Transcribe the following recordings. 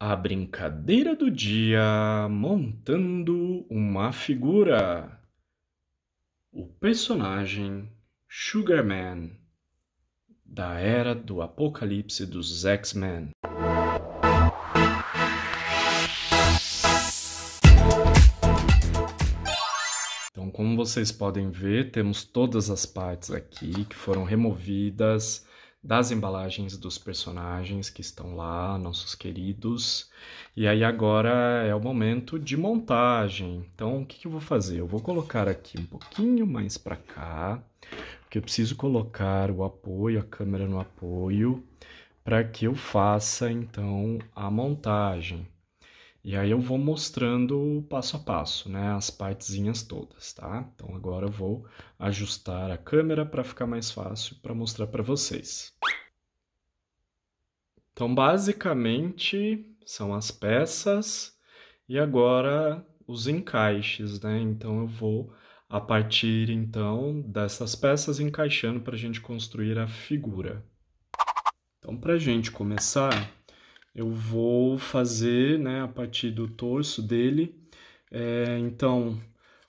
A brincadeira do dia montando uma figura. O personagem Sugarman da era do apocalipse dos X-Men. Então, como vocês podem ver, temos todas as partes aqui que foram removidas das embalagens dos personagens que estão lá, nossos queridos. E aí agora é o momento de montagem. Então, o que, que eu vou fazer? Eu vou colocar aqui um pouquinho mais para cá, porque eu preciso colocar o apoio, a câmera no apoio, para que eu faça então a montagem. E aí eu vou mostrando passo a passo, né, as partezinhas todas, tá? Então agora eu vou ajustar a câmera para ficar mais fácil para mostrar para vocês. Então basicamente são as peças e agora os encaixes, né? Então eu vou a partir então dessas peças encaixando para a gente construir a figura. Então para a gente começar eu vou fazer né, a partir do torso dele. É, então,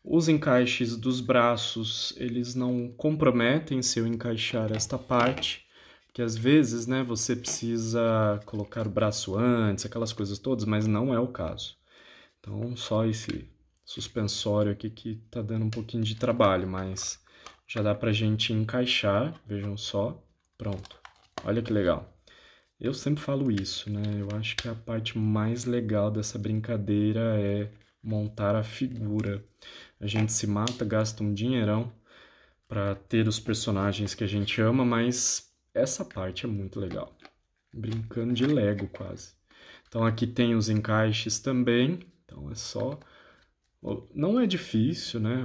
os encaixes dos braços, eles não comprometem se eu encaixar esta parte, que às vezes né, você precisa colocar o braço antes, aquelas coisas todas, mas não é o caso. Então, só esse suspensório aqui que tá dando um pouquinho de trabalho, mas já dá para a gente encaixar, vejam só, pronto. Olha que legal. Eu sempre falo isso, né? Eu acho que a parte mais legal dessa brincadeira é montar a figura. A gente se mata, gasta um dinheirão para ter os personagens que a gente ama, mas essa parte é muito legal. Brincando de Lego quase. Então aqui tem os encaixes também. Então é só não é difícil, né?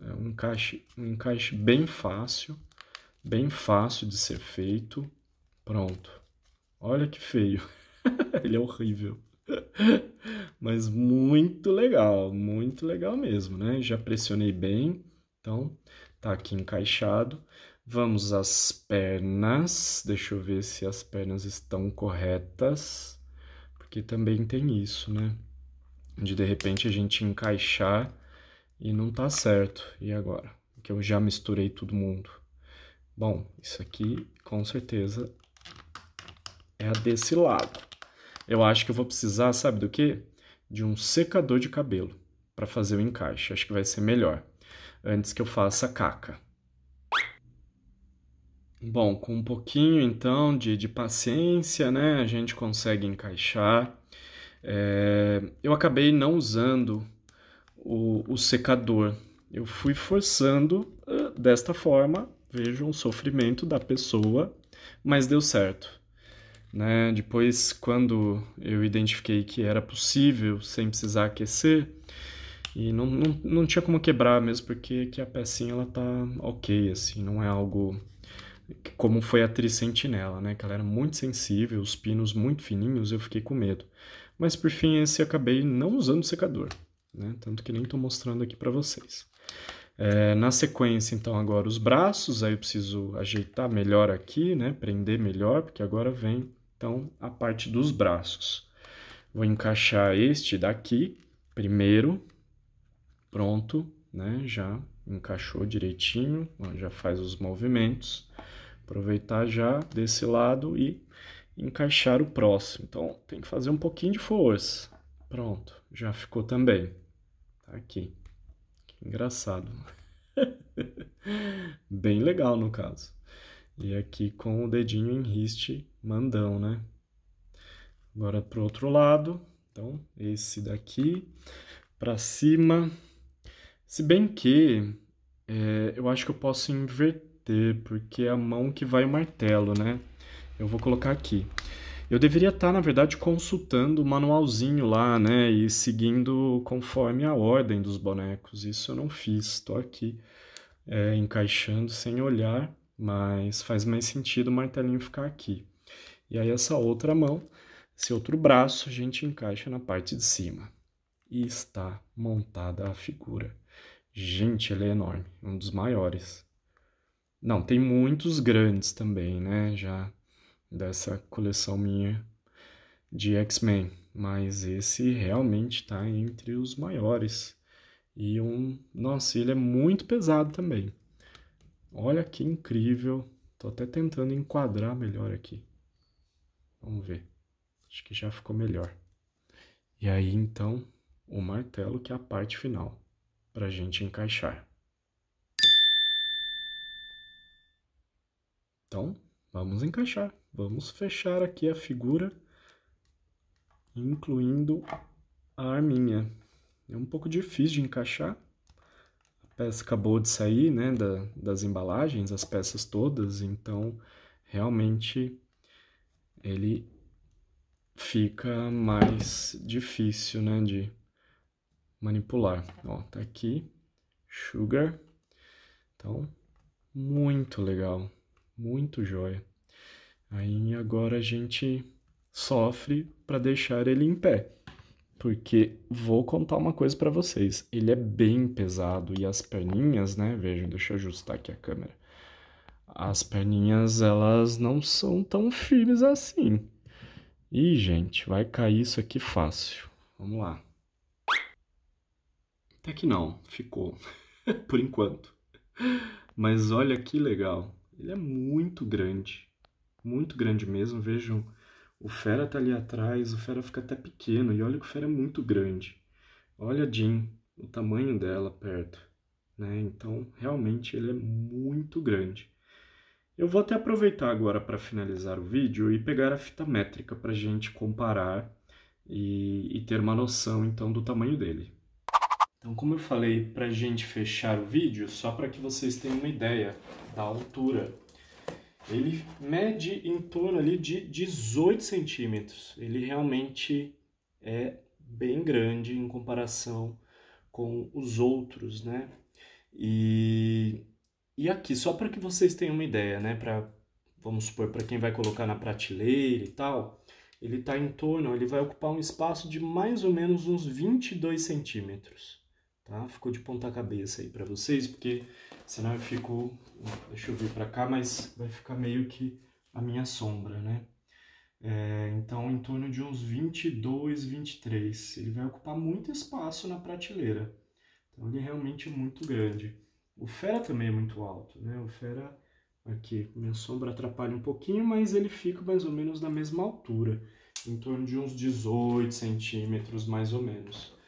É um encaixe, um encaixe bem fácil, bem fácil de ser feito. Pronto. Olha que feio. Ele é horrível. Mas muito legal, muito legal mesmo, né? Já pressionei bem, então tá aqui encaixado. Vamos às pernas. Deixa eu ver se as pernas estão corretas, porque também tem isso, né? De de repente a gente encaixar e não tá certo. E agora? Que eu já misturei todo mundo. Bom, isso aqui com certeza é a desse lado. Eu acho que eu vou precisar, sabe do que? De um secador de cabelo para fazer o encaixe. Acho que vai ser melhor antes que eu faça caca. Bom, com um pouquinho então de, de paciência, né, a gente consegue encaixar. É, eu acabei não usando o, o secador. Eu fui forçando desta forma, vejo um sofrimento da pessoa, mas deu certo. Né? Depois, quando eu identifiquei que era possível sem precisar aquecer, e não, não, não tinha como quebrar mesmo, porque que a pecinha ela tá ok, assim, não é algo como foi a atriz né? Que ela era muito sensível, os pinos muito fininhos, eu fiquei com medo. Mas por fim, esse acabei não usando secador, né? Tanto que nem estou mostrando aqui para vocês. É, na sequência, então, agora os braços, aí eu preciso ajeitar melhor aqui, né? Prender melhor, porque agora vem então, a parte dos braços. Vou encaixar este daqui primeiro. Pronto, né? Já encaixou direitinho, já faz os movimentos. Aproveitar já desse lado e encaixar o próximo. Então, tem que fazer um pouquinho de força. Pronto, já ficou também. Tá aqui. Que engraçado. Bem legal no caso. E aqui com o dedinho em riste mandão, né? Agora para o outro lado, então esse daqui para cima. Se bem que é, eu acho que eu posso inverter, porque é a mão que vai o martelo, né? Eu vou colocar aqui. Eu deveria estar, tá, na verdade, consultando o manualzinho lá, né? E seguindo conforme a ordem dos bonecos. Isso eu não fiz. Estou aqui é, encaixando sem olhar mas faz mais sentido o martelinho ficar aqui. E aí essa outra mão, esse outro braço, a gente encaixa na parte de cima. E está montada a figura. Gente, ele é enorme, um dos maiores. Não, tem muitos grandes também, né? Já dessa coleção minha de X-Men, mas esse realmente está entre os maiores. E um, nossa, ele é muito pesado também. Olha que incrível. Tô até tentando enquadrar melhor aqui. Vamos ver. Acho que já ficou melhor. E aí então, o martelo que é a parte final para a gente encaixar. Então, vamos encaixar. Vamos fechar aqui a figura, incluindo a arminha. É um pouco difícil de encaixar, peça acabou de sair né, da, das embalagens, as peças todas, então realmente ele fica mais difícil né, de manipular. Ó, tá aqui, sugar. Então, muito legal, muito joia. Aí agora a gente sofre para deixar ele em pé porque vou contar uma coisa para vocês. Ele é bem pesado e as perninhas, né? Vejam, deixa eu ajustar aqui a câmera. As perninhas, elas não são tão firmes assim. Ih, gente, vai cair isso aqui fácil. Vamos lá. Até que não, ficou. Por enquanto. Mas olha que legal. Ele é muito grande. Muito grande mesmo, vejam o Fera tá ali atrás, o Fera fica até pequeno, e olha que o Fera é muito grande. Olha a Jean, o tamanho dela perto. Né? Então, realmente ele é muito grande. Eu vou até aproveitar agora para finalizar o vídeo e pegar a fita métrica para a gente comparar e, e, ter uma noção então do tamanho dele. Então, como eu falei, para a gente fechar o vídeo, só para que vocês tenham uma ideia da altura ele mede em torno ali de 18 centímetros. Ele realmente é bem grande em comparação com os outros, né? E, e aqui, só para que vocês tenham uma ideia, né? Pra, vamos supor, para quem vai colocar na prateleira e tal, ele está em torno, ele vai ocupar um espaço de mais ou menos uns 22 centímetros. Tá? Ficou de ponta cabeça aí para vocês, porque senão eu fico... Deixa eu vir para cá, mas vai ficar meio que a minha sombra, né? É, então, em torno de uns 22, 23. Ele vai ocupar muito espaço na prateleira. Então, ele é realmente muito grande. O Fera também é muito alto, né? O Fera, aqui, minha sombra atrapalha um pouquinho, mas ele fica mais ou menos da mesma altura. Em torno de uns 18 centímetros, mais ou menos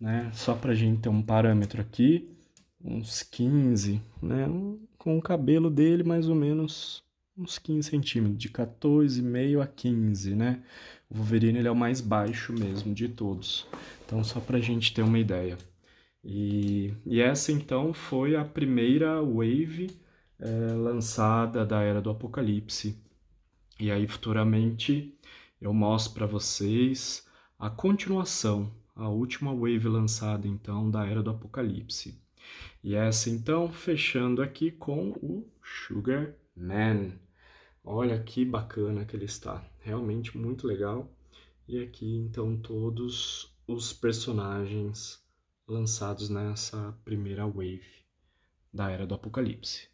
né? Só a gente ter um parâmetro aqui, uns 15, né? Com o cabelo dele mais ou menos uns 15 centímetros, de 14,5 a 15, né? O Wolverine ele é o mais baixo mesmo de todos. Então, só para a gente ter uma ideia. E, e, essa então foi a primeira wave é, lançada da Era do Apocalipse. E aí, futuramente, eu mostro para vocês a continuação, a última wave lançada então da era do apocalipse. E essa então fechando aqui com o Sugar Man. Olha que bacana que ele está, realmente muito legal. E aqui então todos os personagens lançados nessa primeira wave da era do apocalipse.